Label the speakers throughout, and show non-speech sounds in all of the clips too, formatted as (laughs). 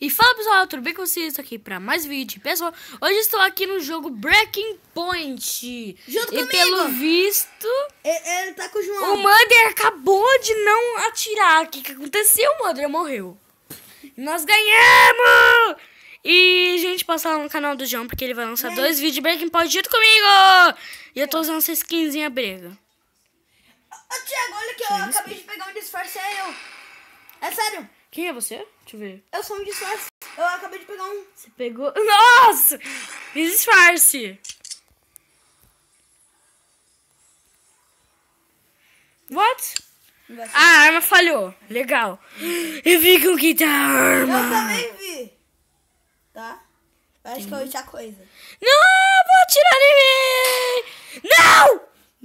Speaker 1: E fala pessoal, tudo bem com vocês? aqui para mais vídeo. Pessoal, hoje estou aqui no jogo Breaking Point. Junto e comigo. pelo visto... Ele, ele tá com o João. O acabou de não atirar. O que, que aconteceu? O Mander morreu. Nós ganhamos! E, gente, passa lá no canal do João, porque ele vai lançar é. dois vídeos de Breaking Point junto comigo! E eu tô usando essa skinzinha brega. Ô, Thiago, olha que eu, eu acabei de pegar um disfarce, é eu. É sério. Quem é você? Deixa eu ver. Eu sou um disfarce. Eu acabei de pegar um. Você pegou. Nossa! Me disfarce! What? Ah, a arma falhou. Legal. Eu vi com que tá a arma. Eu também vi. Tá? Eu acho que eu a coisa. Não, vou atirar em mim!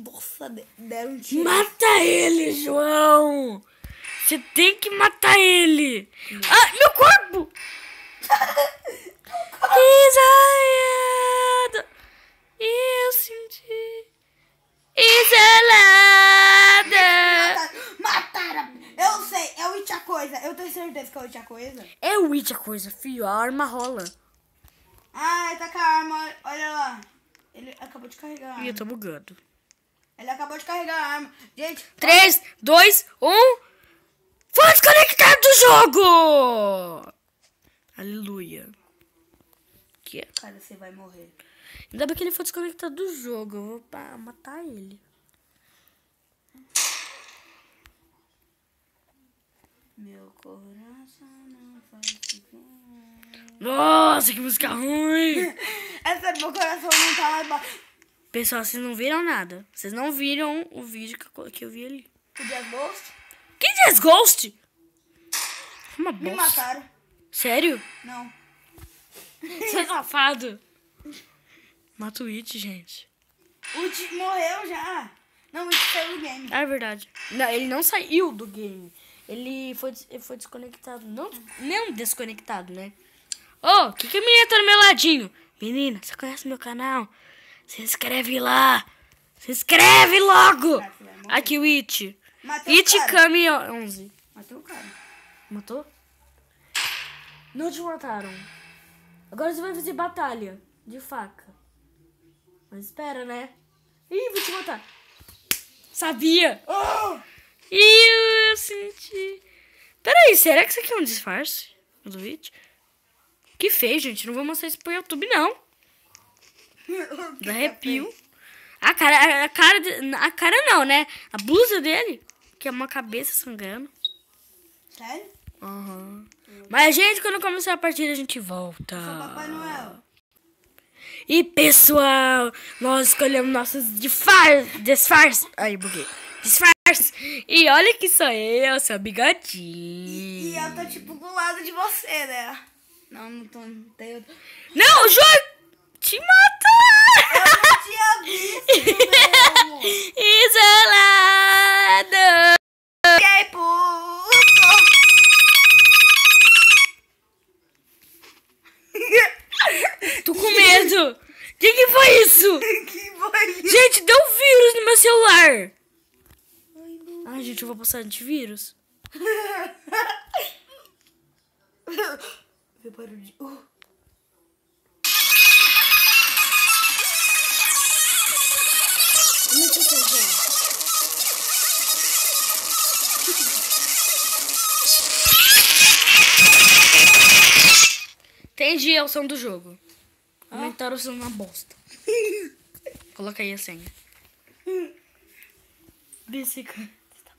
Speaker 1: Não! Nossa, deram um tiro. Mata ele, João! Você tem que matar ele. Ah, meu corpo! Isolado. Eu senti. Isolada. Mataram. Eu sei, é o It a coisa. Eu tenho certeza que é o It a coisa. É o It a coisa, filho. A arma rola. Ah, tá com a arma. Olha lá. Ele acabou de carregar a arma. Ih, eu tô bugando. Ele acabou de carregar a arma. Gente. 3, 2, 1. Foi desconectado do jogo! Aleluia. Que? É? Cara, você vai morrer. Ainda bem que ele foi desconectado do jogo. Eu vou matar ele. Meu coração não faz Nossa, que música ruim! (laughs) Essa do é, meu coração não tá lá Pessoal, vocês não viram nada. Vocês não viram o vídeo que eu vi ali. O de agosto? Quem diz Ghost? É uma bosta. Me mataram. Sério? Não. Você é safado. Mata o It, gente. O It morreu já. Não, o It saiu do game. Ah, é verdade. Não, ele não saiu do game. Ele foi, ele foi desconectado. Não, nem desconectado, né? Ô, oh, que que a menina tá do meu ladinho? Menina, você conhece meu canal? Se inscreve lá. Se inscreve logo. Aqui o It.
Speaker 2: Matei Itikami
Speaker 1: 11. Matei o cara. Matou? Não te mataram. Agora você vai fazer batalha de faca. Mas espera, né? Ih, vou te matar. Sabia! Oh! Ih, eu senti. Peraí, será que isso aqui é um disfarce do vídeo? Que feio, gente. Não vou mostrar isso pro YouTube, não. Dá (laughs) arrepio. A cara, a cara, a cara não, né? A blusa dele, que é uma cabeça sangrando. Sério? Aham. Uhum. Mas, gente, quando começar a partida, a gente volta. sou Papai Noel. E, pessoal, nós escolhemos nossos disfarces. Aí, buguei. Disfarces. E olha que sou eu, seu bigodinho. E, e eu tô, tipo, do lado de você, né? Não, não tô. Não, tenho... não Ju! Te mata! tinha visto Isolado. Fiquei puto. Tô com medo. O que, que foi isso? (laughs) que foi isso? Gente, deu um vírus no meu celular. Ai, gente, eu vou passar antivírus. (laughs) Meu barulho de... Uh. o som do jogo. Ah? Aumentaram o som na bosta. (laughs) Coloca aí a senha. Bicicleta. Tá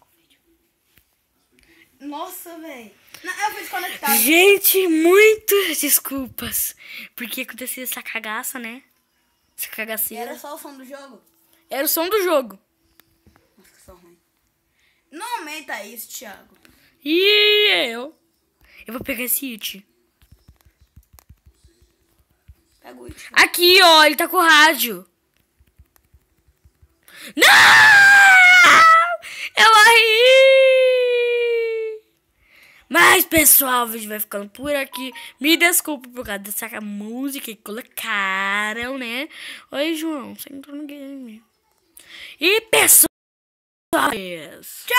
Speaker 1: Nossa, velho. Eu fui desconectada. Gente, muitas desculpas. Porque aconteceu essa cagaça, né? Essa cagaceira. Era só o som do jogo? Era o som do jogo. Nossa, que som ruim. Não aumenta isso, Thiago. E eu. Eu vou pegar esse hit. Aqui, ó, ele tá com rádio. Não! Eu morri! Mas, pessoal, o vídeo vai ficando por aqui. Me desculpe por causa dessa música que colocaram, né? Oi, João, você entrou no game. E, pessoal... Tchau!